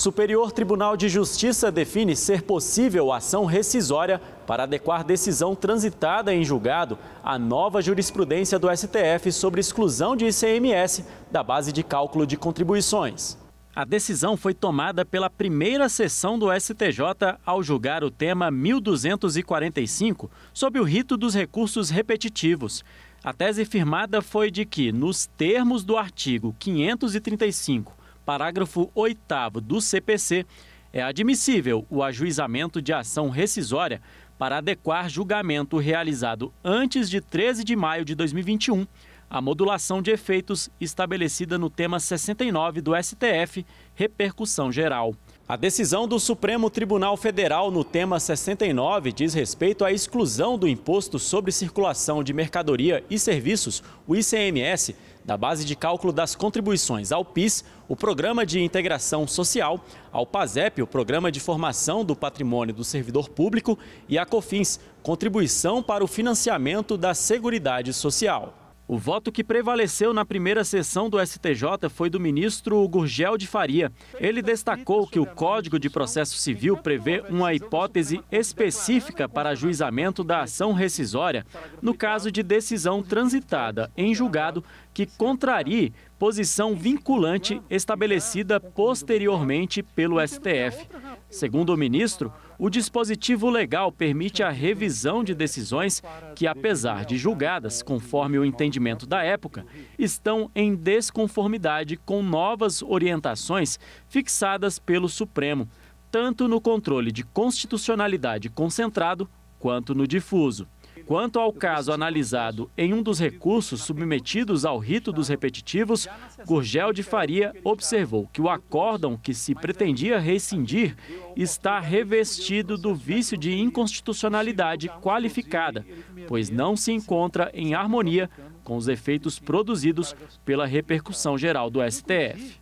Superior Tribunal de Justiça define ser possível ação rescisória para adequar decisão transitada em julgado à nova jurisprudência do STF sobre exclusão de ICMS da base de cálculo de contribuições. A decisão foi tomada pela primeira sessão do STJ ao julgar o tema 1245 sob o rito dos recursos repetitivos. A tese firmada foi de que, nos termos do artigo 535 parágrafo 8 do CPC, é admissível o ajuizamento de ação rescisória para adequar julgamento realizado antes de 13 de maio de 2021 à modulação de efeitos estabelecida no tema 69 do STF, repercussão geral. A decisão do Supremo Tribunal Federal no tema 69 diz respeito à exclusão do Imposto sobre Circulação de Mercadoria e Serviços, o ICMS, da base de cálculo das contribuições ao PIS, o Programa de Integração Social, ao PASEP, o Programa de Formação do Patrimônio do Servidor Público, e à COFINS, Contribuição para o Financiamento da Seguridade Social. O voto que prevaleceu na primeira sessão do STJ foi do ministro Gurgel de Faria. Ele destacou que o Código de Processo Civil prevê uma hipótese específica para ajuizamento da ação rescisória no caso de decisão transitada em julgado que contrarie posição vinculante estabelecida posteriormente pelo STF. Segundo o ministro, o dispositivo legal permite a revisão de decisões que, apesar de julgadas conforme o entendimento da época, estão em desconformidade com novas orientações fixadas pelo Supremo, tanto no controle de constitucionalidade concentrado quanto no difuso. Quanto ao caso analisado em um dos recursos submetidos ao rito dos repetitivos, Gurgel de Faria observou que o acórdão que se pretendia rescindir está revestido do vício de inconstitucionalidade qualificada, pois não se encontra em harmonia com os efeitos produzidos pela repercussão geral do STF.